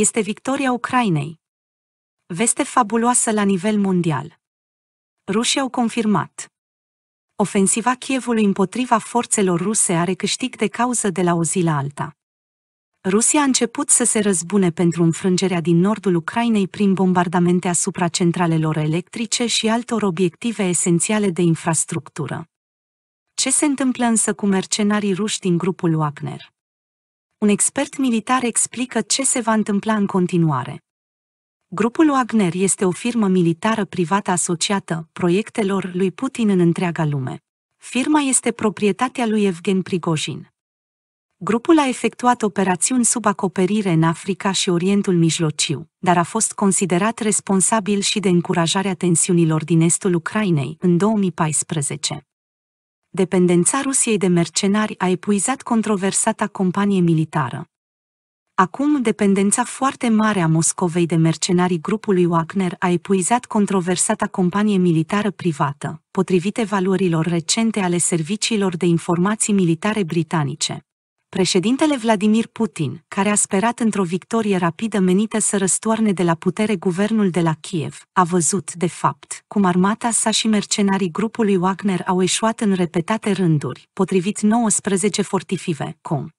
este victoria Ucrainei. Veste fabuloasă la nivel mondial. Rușii au confirmat. Ofensiva Kievului împotriva forțelor ruse are câștig de cauză de la o zi la alta. Rusia a început să se răzbune pentru înfrângerea din nordul Ucrainei prin bombardamente asupra centralelor electrice și altor obiective esențiale de infrastructură. Ce se întâmplă însă cu mercenarii ruși din grupul Wagner? un expert militar explică ce se va întâmpla în continuare. Grupul Wagner este o firmă militară privată asociată proiectelor lui Putin în întreaga lume. Firma este proprietatea lui Evgen Prigojin. Grupul a efectuat operațiuni sub acoperire în Africa și Orientul Mijlociu, dar a fost considerat responsabil și de încurajarea tensiunilor din estul Ucrainei în 2014. Dependența Rusiei de mercenari a epuizat controversata companie militară. Acum, dependența foarte mare a Moscovei de mercenarii grupului Wagner a epuizat controversata companie militară privată, potrivit evaluărilor recente ale serviciilor de informații militare britanice președintele Vladimir Putin, care a sperat într-o victorie rapidă menită să răstoarne de la putere guvernul de la Kiev, a văzut, de fapt, cum armata sa și mercenarii grupului Wagner au eșuat în repetate rânduri, potrivit 19 com.